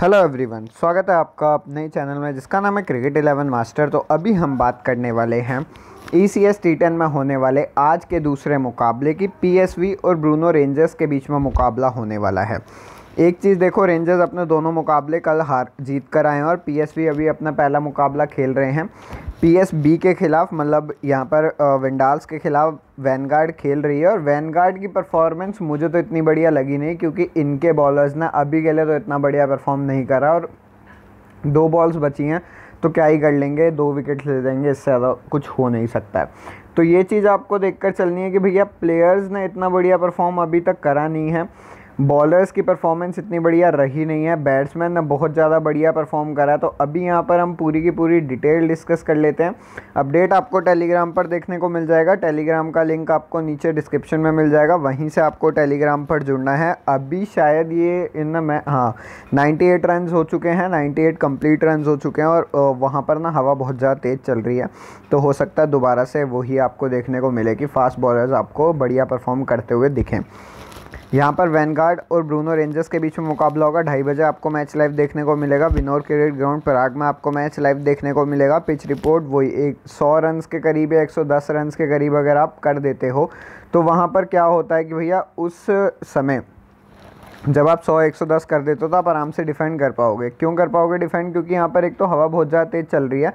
hello everyone स्वागत है आपका अपने चैनल में जिसका नाम है क्रिकेट इलेवन मास्टर तो अभी हम बात करने वाले हैं E C S T ten में होने वाले आज के दूसरे मुकाबले की पी एस वी और ब्रूनो रेंजर्स के बीच में मुकाबला होने वाला है एक चीज़ देखो रेंजर्स अपने दोनों मुकाबले कल हार जीत कर आए हैं और पी एस वी अभी अपना पहला मुकाबला खेल रहे हैं पीएसबी के ख़िलाफ़ मतलब यहाँ पर विंडाल्स के ख़िलाफ़ वैनगार्ड खेल रही है और वैनगार्ड की परफॉर्मेंस मुझे तो इतनी बढ़िया लगी नहीं क्योंकि इनके बॉलर्स ने अभी के लिए तो इतना बढ़िया परफॉर्म नहीं करा और दो बॉल्स बची हैं तो क्या ही कर लेंगे दो विकेट ले देंगे इससे ज़्यादा कुछ हो नहीं सकता है तो ये चीज़ आपको देख चलनी है कि भैया प्लेयर्स ने इतना बढ़िया परफॉर्म अभी तक करा नहीं है बॉलर्स की परफॉर्मेंस इतनी बढ़िया रही नहीं है बैट्समैन ने बहुत ज़्यादा बढ़िया परफॉर्म करा है तो अभी यहाँ पर हम पूरी की पूरी डिटेल डिस्कस कर लेते हैं अपडेट आपको टेलीग्राम पर देखने को मिल जाएगा टेलीग्राम का लिंक आपको नीचे डिस्क्रिप्शन में मिल जाएगा वहीं से आपको टेलीग्राम पर जुड़ना है अभी शायद ये इन मैं हाँ नाइन्टी एट रन हो चुके हैं नाइन्टी एट कम्प्लीट रन हो चुके हैं और वहाँ पर ना हवा बहुत ज़्यादा तेज़ चल रही है तो हो सकता है दोबारा से वही आपको देखने को मिले कि फास्ट बॉलर्स आपको बढ़िया परफॉर्म करते हुए दिखें यहाँ पर वैनगार्ड और ब्रूनो रेंजर्स के बीच में मुकाबला होगा ढाई बजे आपको मैच लाइव देखने को मिलेगा विनोर क्रिकेट ग्राउंड पराग में आपको मैच लाइव देखने को मिलेगा पिच रिपोर्ट वही एक सौ रन के करीब या एक सौ दस रन के करीब अगर आप कर देते हो तो वहाँ पर क्या होता है कि भैया उस समय जब आप 100 110 कर देते हो तो आप आराम से डिफेंड कर पाओगे क्यों कर पाओगे डिफेंड क्योंकि यहाँ पर एक तो हवा बहुत ज़्यादा तेज़ चल रही है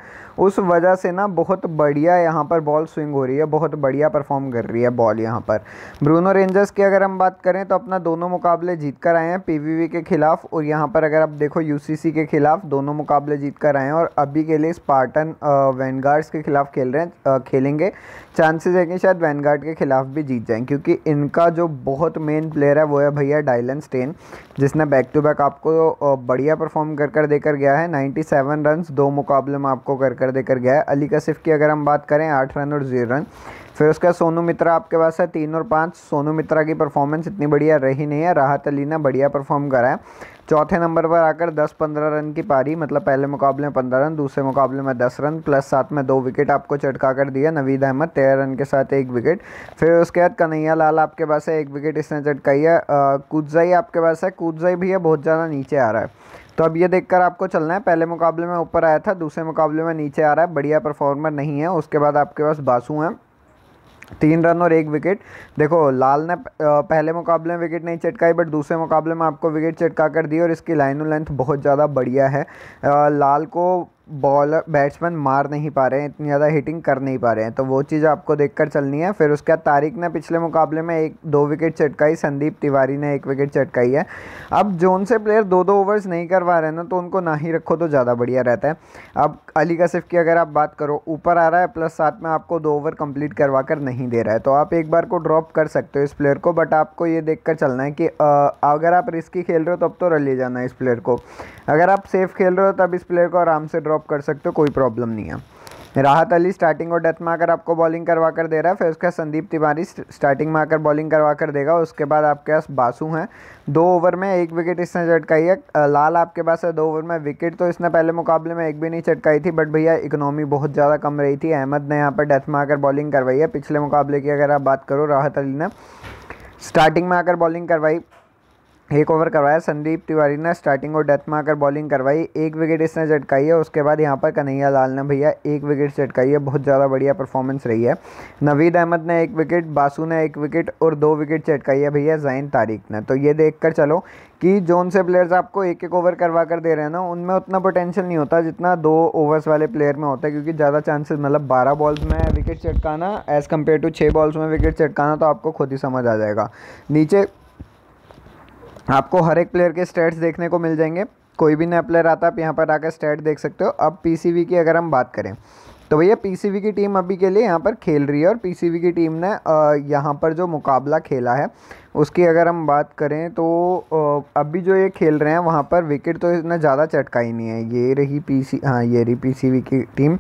उस वजह से ना बहुत बढ़िया यहाँ पर बॉल स्विंग हो रही है बहुत बढ़िया परफॉर्म कर रही है बॉल यहाँ पर ब्रूनो रेंजर्स की अगर हम बात करें तो अपना दोनों मुकाबले जीत कर आए हैं पी के खिलाफ और यहाँ पर अगर आप देखो यू के खिलाफ दोनों मुकाबले जीत कर आए हैं और अभी के लिए स्पार्टन वैनगार्ड्स के खिलाफ खेल रहे हैं खेलेंगे चांसेज है कि शायद वैनगार्ड के खिलाफ भी जीत जाएँ क्योंकि इनका जो बहुत मेन प्लेयर है वो है भैया डायलेंस स्टेन जिसने बैक टू बैक आपको बढ़िया परफॉर्म कर कर देकर गया है 97 रन दो मुकाबले में आपको कर कर देकर गया है अली कसिफ की अगर हम बात करें आठ रन और जीरो रन फिर उसके बाद सोनू मित्रा आपके पास है तीन और पाँच सोनू मित्रा की परफॉर्मेंस इतनी बढ़िया रही नहीं है राहत अली ने बढ़िया परफॉर्म करा है चौथे नंबर पर आकर 10-15 रन की पारी मतलब पहले मुकाबले में 15 रन दूसरे मुकाबले में 10 रन प्लस साथ में दो विकेट आपको चटका कर दिया नवीद अहमद तेरह रन के साथ एक विकेट फिर उसके बाद कन्हैया लाल आपके पास है एक विकेट इसने चटकाई है कुदजई आपके पास है कूदजाई भी है बहुत ज़्यादा नीचे आ रहा है तो अब ये देखकर आपको चलना है पहले मुकाबले में ऊपर आया था दूसरे मुकाबले में नीचे आ रहा है बढ़िया परफॉर्मर नहीं है उसके बाद आपके पास बासू हैं तीन रन और एक विकेट देखो लाल ने पहले मुकाबले में विकेट नहीं चटकाई बट दूसरे मुकाबले में आपको विकेट चटका कर दी और इसकी लाइन लेंथ बहुत ज़्यादा बढ़िया है लाल को बॉलर बैट्समैन मार नहीं पा रहे हैं इतनी ज़्यादा हिटिंग कर नहीं पा रहे हैं तो वो चीज़ आपको देखकर चलनी है फिर उसके बाद तारिक ने पिछले मुकाबले में एक दो विकेट चटकाई संदीप तिवारी ने एक विकेट चटकाई है अब जोन से प्लेयर दो दो ओवर्स नहीं करवा रहे ना तो उनको ना ही रखो तो ज़्यादा बढ़िया रहता है अब अली कसिफ की अगर आप बात करो ऊपर आ रहा है प्लस साथ में आपको दो ओवर कंप्लीट करवा कर नहीं दे रहा है तो आप एक बार को ड्रॉप कर सकते हो इस प्लेयर को बट आपको ये देख कर चलना है कि अगर आप रिस्की खेल रहे हो तब तो रल ले जाना है इस प्लेयर को अगर आप सेफ़ खेल रहे हो तब इस प्लेयर को आराम से ड्रॉप ड्रॉप कर सकते हो कोई प्रॉब्लम नहीं है राहत अली स्टार्टिंग और डेथ में आकर आपको बॉलिंग करवा कर दे रहा है फिर उसके संदीप तिवारी स्टार्टिंग में आकर बॉलिंग करवा कर देगा उसके बाद आपके पास बासु हैं दो ओवर में एक विकेट इसने चटकाई है लाल आपके पास है दो ओवर में विकेट तो इसने पहले मुकाबले में एक भी नहीं चटकाई थी बट भैया इकनॉमी बहुत ज़्यादा कम रही थी अहमद ने यहाँ पर डेथ में आकर बॉलिंग करवाई है पिछले मुकाबले की अगर आप बात करो राहत अली ने स्टार्टिंग में आकर बॉलिंग करवाई एक ओवर करवाया संदीप तिवारी ने स्टार्टिंग और डेथ मारकर बॉलिंग करवाई एक विकेट इसने झटकाई है उसके बाद यहाँ पर कन्हैया लाल ने भैया एक विकेट झटकाई है बहुत ज़्यादा बढ़िया परफॉर्मेंस रही है नवीद अहमद ने एक विकेट बासू ने एक विकेट और दो विकेट झटकाई है भैया जैन तारिक ने तो ये देख कर चलो कि जोन से प्लेयर्स आपको एक एक ओवर करवा कर दे रहे हैं ना उनमें उतना पोटेंशियल नहीं होता जितना दो ओवर्स वाले प्लेयर में होता है क्योंकि ज़्यादा चांसेस मतलब बारह बॉल्स में विकेट चटकाना एज़ कम्पेयर टू छः बॉल्स में विकेट चटकाना तो आपको खुद ही समझ आ जाएगा नीचे आपको हर एक प्लेयर के स्टेट्स देखने को मिल जाएंगे कोई भी नया प्लेयर आता है आप यहाँ पर आकर स्टेट देख सकते हो अब पीसीवी की अगर हम बात करें तो भैया पीसीवी की टीम अभी के लिए यहाँ पर खेल रही है और पीसीवी की टीम ने यहाँ पर जो मुकाबला खेला है उसकी अगर हम बात करें तो अभी जो ये खेल रहे हैं वहाँ पर विकेट तो इतना ज़्यादा चटका ही नहीं है ये रही सी हाँ ये रही पी की टीम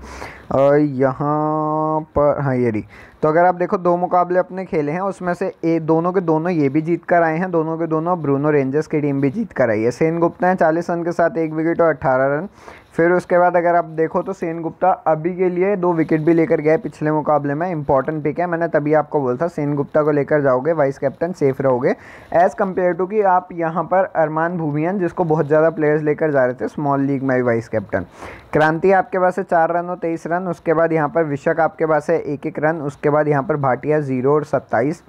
यहाँ पर हाँ ये रही तो अगर आप देखो दो मुकाबले अपने खेले हैं उसमें से ए दोनों के दोनों ये भी जीत कर आए हैं दोनों के दोनों ब्रूनो रेंजर्स की टीम भी जीत कर आई है सेन गुप्ता है चालीस रन के साथ एक विकेट और अट्ठारह रन फिर उसके बाद अगर आप देखो तो सेन गुप्ता अभी के लिए दो विकेट भी लेकर गए पिछले मुकाबले में इंपॉर्टेंट पिक है मैंने तभी आपको बोला था सेन गुप्ता को लेकर जाओगे वाइस कैप्टन सेफ रहोगे एज़ कम्पेयर टू कि आप यहाँ पर अरमान भूमियन जिसको बहुत ज़्यादा प्लेयर्स लेकर जा रहे थे स्मॉल लीग में भी वाइस कैप्टन क्रांति आपके पास है चार रन और तेईस रन उसके बाद यहाँ पर विशक आपके पास है एक एक रन उसके बाद यहाँ पर भाटिया जीरो और सत्ताईस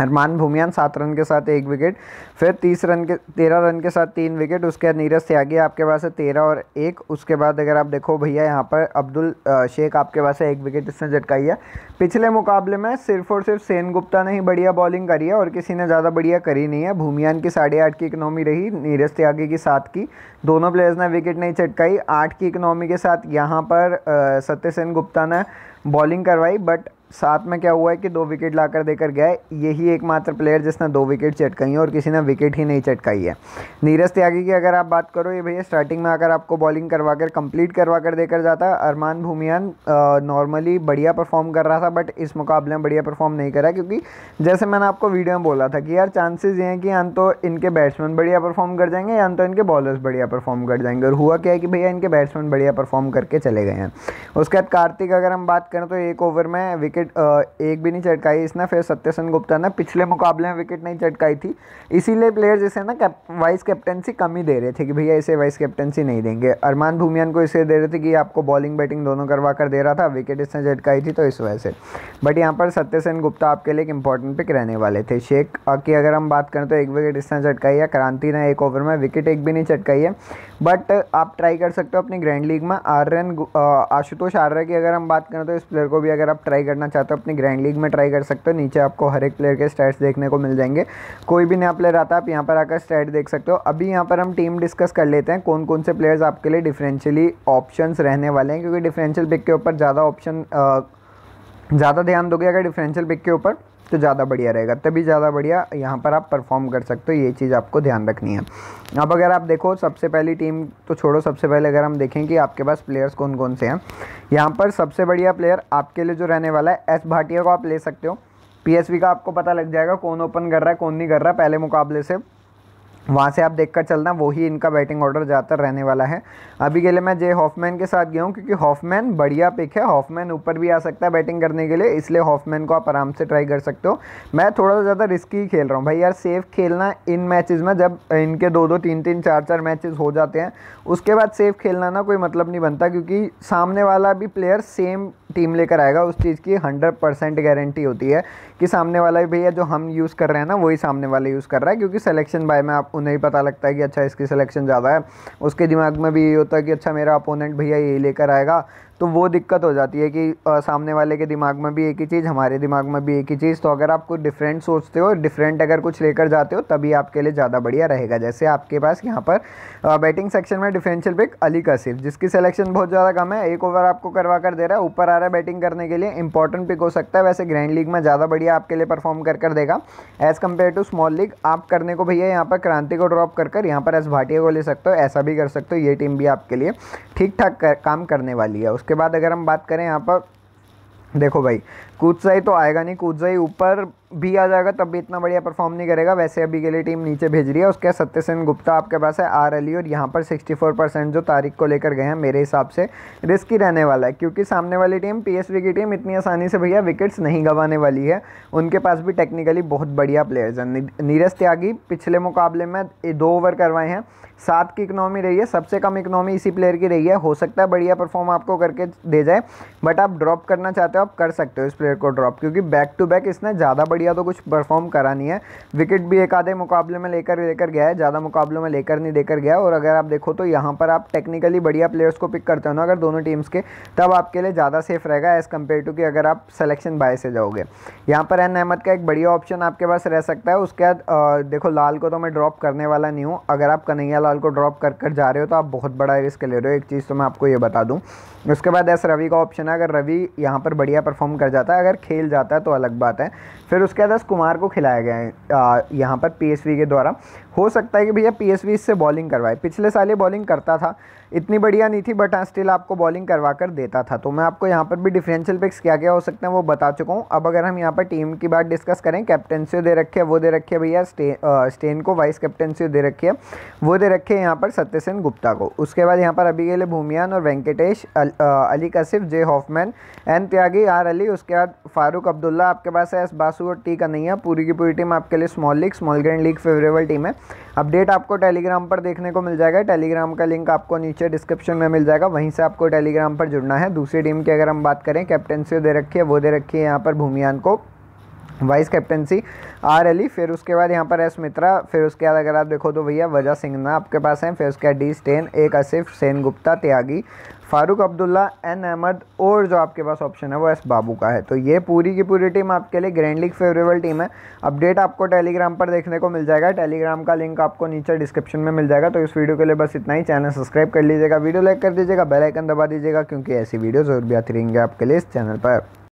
अरमान भूमियान सात रन के साथ एक विकेट फिर तीस रन के तेरह रन के साथ तीन विकेट उसके बाद नीरज त्यागी आपके पास है तेरह और एक उसके बाद अगर आप देखो भैया यहाँ पर अब्दुल शेख आपके पास है एक विकेट इसने झटकाई है पिछले मुकाबले में सिर्फ और सिर्फ सेन गुप्ता ने ही बढ़िया बॉलिंग करी है और किसी ने ज़्यादा बढ़िया करी नहीं है भूमियान की साढ़े आठ की इकनॉमी रही नीरज त्यागी की सात की दोनों प्लेयर्स ने विकेट नहीं चटकाई आठ की इकनॉमी के साथ यहाँ पर सत्य सेन गुप्ता ने बॉलिंग करवाई बट साथ में क्या हुआ है कि दो विकेट लाकर देकर गए यही एकमात्र प्लेयर जिसने दो विकेट चटकाई है और किसी ने विकेट ही नहीं चटकाई है नीरज त्यागी की अगर आप बात करो ये भैया स्टार्टिंग में आकर आपको बॉलिंग करवा कर कंप्लीट करवा कर देकर जाता अरमान भूमियान नॉर्मली बढ़िया परफॉर्म कर रहा था बट इस मुकाबले में बढ़िया परफॉर्म नहीं करा क्योंकि जैसे मैंने आपको वीडियो में बोला था कि यार चांसेज ये हैं कि या तो इनके बैट्समैन बढ़िया परफॉर्म कर जाएंगे या तो इनके बॉलर्स बढ़िया परफॉर्म कर जाएंगे और हुआ क्या है कि भैया इनके बैट्समैन बढ़िया परफॉर्म करके चले गए हैं उसके बाद कार्तिक अगर हम बात करें तो एक ओवर में विकेट विकेट एक भी नहीं चटकाई इसने फिर सत्यसन गुप्ता ने पिछले मुकाबले में विकेट नहीं चटकाई थी इसीलिए प्लेयर्स इसे ना कैप वाइस कैप्टनसी कम ही दे रहे थे कि भैया इसे वाइस कैप्टनसी नहीं देंगे अरमान भूमियान को इसे दे रहे थे कि आपको बॉलिंग बैटिंग दोनों करवा कर दे रहा था विकेट इसने झटकाई थी तो इस वजह से बट यहाँ पर सत्यसेन गुप्ता आपके लिए एक इंपॉर्टेंट पिक रहने वाले थे शेख की अगर हम बात करें तो एक विकेट इसने झटकाई है क्रांति ने एक ओवर में विकेट एक भी नहीं चटकाई है बट आप ट्राई कर सकते हो अपनी ग्रैंड लीग में आर्यन आशुतोष आर्य की अगर हम बात करें तो इस प्लेयर को भी अगर आप ट्राई करना चाहते हो अपनी ग्रैंड लीग में ट्राई कर सकते हो नीचे आपको हर एक प्लेयर के स्टैट्स देखने को मिल जाएंगे कोई भी नया प्लेयर आता है आप यहाँ पर आकर स्टैट देख सकते हो अभी यहाँ पर हम टीम डिस्कस कर लेते हैं कौन कौन से प्लेयर्स आपके लिए डिफरेंशियली ऑप्शन रहने वाले हैं क्योंकि डिफरेंशियल पिक के ऊपर ज़्यादा ऑप्शन ज़्यादा ध्यान दोगे अगर डिफरेंशियल पिक के ऊपर तो ज़्यादा बढ़िया रहेगा तभी ज़्यादा बढ़िया यहाँ पर आप परफॉर्म कर सकते हो ये चीज़ आपको ध्यान रखनी है अब अगर आप देखो सबसे पहली टीम तो छोड़ो सबसे पहले अगर हम देखें कि आपके पास प्लेयर्स कौन कौन से हैं यहाँ पर सबसे बढ़िया प्लेयर आपके लिए जो रहने वाला है एस भाटिया को आप ले सकते हो पी का आपको पता लग जाएगा कौन ओपन कर रहा है कौन नहीं कर रहा है पहले मुकाबले से वहाँ से आप देखकर चलना वही इनका बैटिंग ऑर्डर ज़्यादातर रहने वाला है अभी के लिए मैं जे हॉफमैन के साथ गया हूँ क्योंकि हॉफमैन बढ़िया पिक है हॉफमैन ऊपर भी आ सकता है बैटिंग करने के लिए इसलिए हॉफमैन को आप आराम से ट्राई कर सकते हो मैं थोड़ा सा ज़्यादा रिस्की ही खेल रहा हूँ भाई यार सेफ खेलना इन मैचेज़ में जब इनके दो दो तीन तीन चार चार मैचेज़ हो जाते हैं उसके बाद सेफ खेलना ना कोई मतलब नहीं बनता क्योंकि सामने वाला भी प्लेयर सेम टीम लेकर आएगा उस चीज़ की हंड्रेड परसेंट गारंटी होती है कि सामने वाला भैया जो हम यूज़ कर रहे हैं ना वही सामने वाला यूज़ कर रहा है क्योंकि सलेक्शन बाय में आप उन्हें ही पता लगता है कि अच्छा इसकी सिलेक्शन ज़्यादा है उसके दिमाग में भी ये होता है कि अच्छा मेरा अपोनेंट भैया यही लेकर आएगा तो वो दिक्कत हो जाती है कि आ, सामने वाले के दिमाग में भी एक ही चीज़ हमारे दिमाग में भी एक ही चीज़ तो अगर आप कुछ डिफरेंट सोचते हो डिफरेंट अगर कुछ लेकर जाते हो तभी आपके लिए ज़्यादा बढ़िया रहेगा जैसे आपके पास यहाँ पर बैटिंग सेक्शन में डिफेंशियल पिक अली कसीफ जिसकी सिलेक्शन बहुत ज़्यादा कम है एक ओवर आपको करवा कर दे रहा है ऊपर आ रहा है बैटिंग करने के लिए इंपॉर्टेंट पिक हो सकता है वैसे ग्रैंड लीग में ज़्यादा बढ़िया आपके लिए परफॉर्म कर कर देगा as compare to small league आप करने को भैया यहाँ पर क्रांति को ड्रॉप कर कर यहाँ पर एस भाटिया को ले सकते हो ऐसा भी कर सकते हो ये टीम भी आपके लिए ठीक ठाक कर, काम करने वाली है उसके बाद अगर हम बात करें यहाँ पर देखो भाई कूदसाई तो आएगा नहीं कूदसाई ऊपर भी आ जाएगा तब भी इतना बढ़िया परफॉर्म नहीं करेगा वैसे अभी के लिए टीम नीचे भेज रही है उसके सत्य सेन गुप्ता आपके पास है आर अली e, और यहाँ पर 64 परसेंट जो तारीख को लेकर गए हैं मेरे हिसाब से रिस्की रहने वाला है क्योंकि सामने वाली टीम पी की टीम इतनी आसानी से भैया विकेट्स नहीं गंवाने वाली है उनके पास भी टेक्निकली बहुत बढ़िया प्लेयर्स हैं नीरज त्यागी पिछले मुकाबले में दो ओवर करवाए हैं सात की इकनॉमी रही है सबसे कम इकनॉमी इसी प्लेयर की रही है हो सकता है बढ़िया परफॉर्म आपको करके दे जाए बट आप ड्रॉप करना चाहते हो आप कर सकते हो इस प्लेयर को ड्रॉप क्योंकि बैक टू बैक इसने ज़्यादा बढ़िया बढ़िया तो कुछ परफॉर्म करा नहीं है विकेट भी एक आधे मुकाबले में लेकर लेकर गया है ज़्यादा मुकाबलों में लेकर नहीं देकर गया और अगर आप देखो तो यहाँ पर आप टेक्निकली बढ़िया प्लेयर्स को पिक करते हो ना अगर दोनों टीम्स के तब आपके लिए ज़्यादा सेफ रहेगा एज़ कम्पेयर टू कि अगर आप सिलेक्शन बाय से जाओगे यहाँ पर एन अहमद का एक बढ़िया ऑप्शन आपके पास रह सकता है उसके बाद देखो लाल को तो मैं ड्रॉप करने वाला नहीं हूँ अगर आप कन्हैया लाल को ड्रॉप कर कर जा रहे हो तो आप बहुत बड़ा रिस्क ले रहे हो एक चीज़ तो मैं आपको ये बता दूँ उसके बाद एस रवि का ऑप्शन है अगर रवि यहाँ पर बढ़िया परफॉर्म कर जाता है अगर खेल जाता है तो अलग बात है फिर उस उसके बाद कुमार को खिलाया गया है यहाँ पर पी के द्वारा हो सकता है कि भैया पी इससे बॉलिंग करवाए पिछले साल ये बॉलिंग करता था इतनी बढ़िया नहीं थी बट हाँ स्टिल आपको बॉलिंग करवा कर देता था तो मैं आपको यहाँ पर भी डिफरेंशियल पिक्स क्या क्या हो सकते हैं वो बता चुका हूँ अब अगर हम यहाँ पर टीम की बात डिस्कस करें कैप्टनसी दे रखी है वो दे रखे भैया स्टेन को वाइस कैप्टनसी दे रखी है वो दे रखे यहाँ पर सत्यसेन गुप्ता को उसके बाद यहाँ पर अभी के लिए भूमियान और Venkatesh Ali Kashif J Hoffman N Tyagi R Ali उसके बाद फारूक अब्दुल्ला आपके पास है एस बासू और टी का नहीं है पूरी की पूरी टीम आपके लिए small league small grand league favourable team है अपडेट आपको टेलीग्राम पर देखने को मिल जाएगा टेलीग्राम का लिंक आपको नीचे डिस्क्रिप्शन में मिल जाएगा वहीं से आपको टेलीग्राम पर जुड़ना है दूसरी टीम की अगर हम बात करें कैप्टनसी दे रखी है वो दे रखी है यहाँ पर भूमियान को वाइस कैप्टनसी आर अली फिर उसके बाद यहाँ पर एस मित्रा फिर उसके बाद अगर आप देखो तो भैया वजह ना आपके पास हैं फिर उसके बाद डी स्टेन एक आसिफ सेन गुप्ता त्यागी फारूक अब्दुल्ला एन अहमद और जो आपके पास ऑप्शन है वो एस बाबू का है तो ये पूरी की पूरी टीम आपके लिए ग्रैंड लीग फेवरेबल टीम है अपडेट आपको टेलीग्राम पर देखने को मिल जाएगा टेलीग्राम का लिंक आपको नीचे डिस्क्रिप्शन में मिल जाएगा तो इस वीडियो के लिए बस इतना ही चैनल सब्सक्राइब कर लीजिएगा वीडियो लाइक कर दीजिएगा बेलाइकन दबा दीजिएगा क्योंकि ऐसी वीडियो जरूर भी आती रहेंगे आपके लिए इस चैनल पर